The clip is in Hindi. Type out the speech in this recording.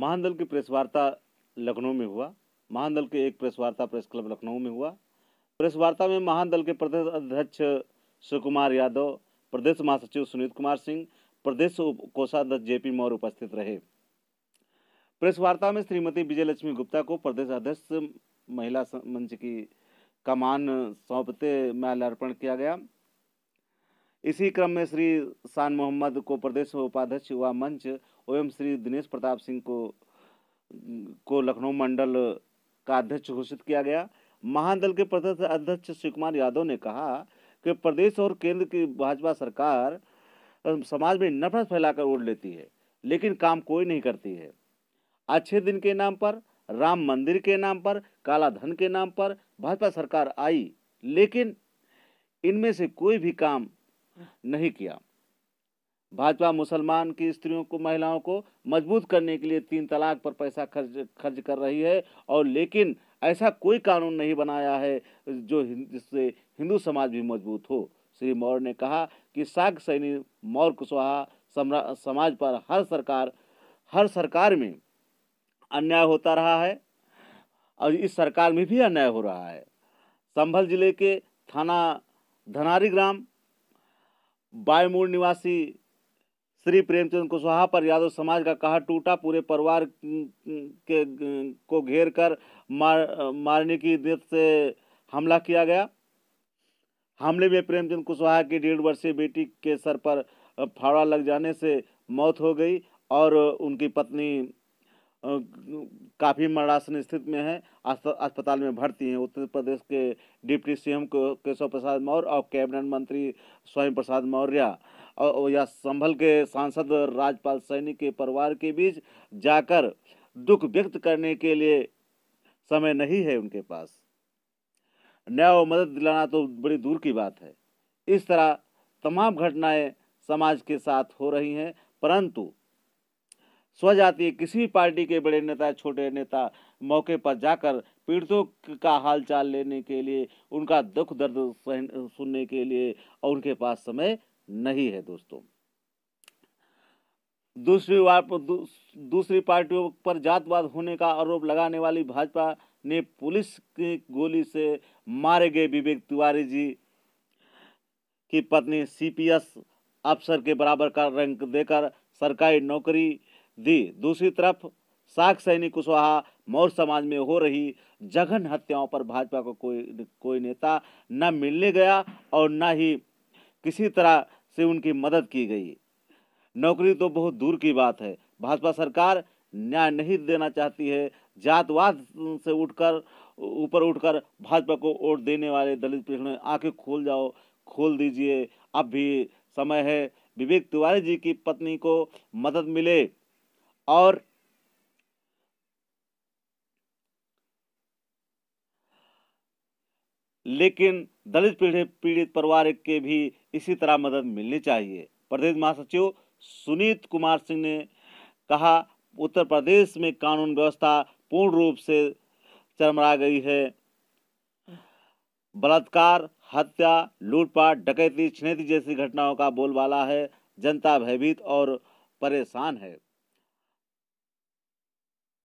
महानदल की प्रेस वार्ता लखनऊ में हुआ महानदल की एक प्रेस वार्ता प्रेस क्लब लखनऊ में हुआ प्रेस वार्ता में महानदल के प्रदेश अध्यक्ष शिव कुमार यादव प्रदेश महासचिव सुनील कुमार सिंह प्रदेश उप कोषाध्यक्ष जेपी मौर्य उपस्थित रहे प्रेस वार्ता में श्रीमती विजयलक्ष्मी गुप्ता को प्रदेश अध्यक्ष महिला मंच की कमान सौंपते माल्यार्पण किया गया इसी क्रम में श्री शान मोहम्मद को प्रदेश उपाध्यक्ष युवा मंच एवं श्री दिनेश प्रताप सिंह को को लखनऊ मंडल का अध्यक्ष घोषित किया गया महादल के प्रदेश अध्यक्ष श्री कुमार यादव ने कहा कि प्रदेश और केंद्र की भाजपा सरकार समाज में नफरत फैलाकर ओढ़ लेती है लेकिन काम कोई नहीं करती है अच्छे दिन के नाम पर राम मंदिर के नाम पर काला धन के नाम पर भाजपा सरकार आई लेकिन इनमें से कोई भी काम नहीं किया भाजपा मुसलमान की स्त्रियों को महिलाओं को मजबूत करने के लिए तीन तलाक पर पैसा खर्च खर्च कर रही है और लेकिन ऐसा कोई कानून नहीं बनाया है जो जिससे हिंदू समाज भी मजबूत हो श्री मौर्य ने कहा कि साग सैनी मौर्य कुशवाहा समाज पर हर सरकार हर सरकार में अन्याय होता रहा है और इस सरकार में भी अन्याय हो रहा है संभल जिले के थाना धनारी ग्राम बायमूर निवासी श्री प्रेमचंद कुशवाहा पर यादव समाज का कहा टूटा पूरे परिवार के को घेर कर मार मारने की नियत से हमला किया गया हमले में प्रेमचंद कुशवाहा की डेढ़ वर्षीय बेटी के सर पर फावड़ा लग जाने से मौत हो गई और उनकी पत्नी काफ़ी मरासन स्थित में है अस्पताल में भर्ती हैं उत्तर प्रदेश के deputy CM M Keshav Prasad Maurya और कैबिनेट मंत्री स्वयं प्रसाद मौर्य और या संभल के सांसद राजपाल सैनी के परिवार के बीच जाकर दुख व्यक्त करने के लिए समय नहीं है उनके पास न्याय और मदद दिलाना तो बड़ी दूर की बात है इस तरह तमाम घटनाएं समाज के साथ हो रही हैं परंतु स्वजातीय किसी भी पार्टी के बड़े नेता छोटे नेता मौके पर जाकर पीड़ितों का हालचाल लेने के लिए उनका दुख दर्द सुनने के लिए और उनके पास समय नहीं है दोस्तों दूसरी बार दूसरी पार्टियों पर जातवाद होने का आरोप लगाने वाली भाजपा ने पुलिस की गोली से मारे गए विवेक तिवारी जी की पत्नी सीपीएस अफसर के बराबर का रैंक देकर सरकारी नौकरी दी दूसरी तरफ साख सैनिक कुशवाहा मौर्य समाज में हो रही जघन हत्याओं पर भाजपा को कोई कोई नेता न मिलने गया और न ही किसी तरह से उनकी मदद की गई नौकरी तो बहुत दूर की बात है भाजपा सरकार न्याय नहीं देना चाहती है जातवाद से उठकर ऊपर उठकर भाजपा को वोट देने वाले दलित पिछड़े आंखें खोल जाओ खोल दीजिए अब भी समय है विवेक तिवारी जी की पत्नी को मदद मिले और लेकिन दलित पीड़ित पीड़ित परिवार के भी इसी तरह मदद मिलनी चाहिए प्रदेश महासचिव सुनीत कुमार सिंह ने कहा उत्तर प्रदेश में कानून व्यवस्था पूर्ण रूप से चरमरा गई है बलात्कार हत्या लूटपाट डकैती छिनेती जैसी घटनाओं का बोलबाला है जनता भयभीत और परेशान है